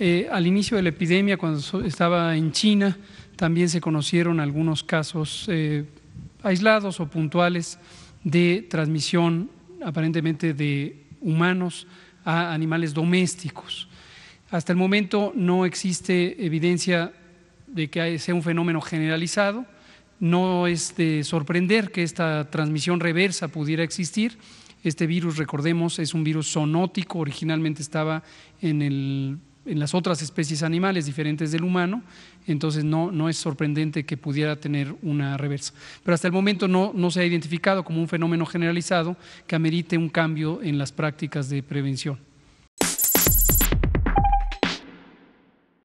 Eh, al inicio de la epidemia, cuando estaba en China, también se conocieron algunos casos eh, aislados o puntuales de transmisión aparentemente de humanos a animales domésticos. Hasta el momento no existe evidencia de que sea un fenómeno generalizado, no es de sorprender que esta transmisión reversa pudiera existir. Este virus, recordemos, es un virus zoonótico, originalmente estaba en el en las otras especies animales diferentes del humano, entonces no, es sorprendente que pudiera tener una reversa. Pero hasta el momento no, no se ha identificado como un fenómeno generalizado que amerite un cambio en las prácticas de prevención.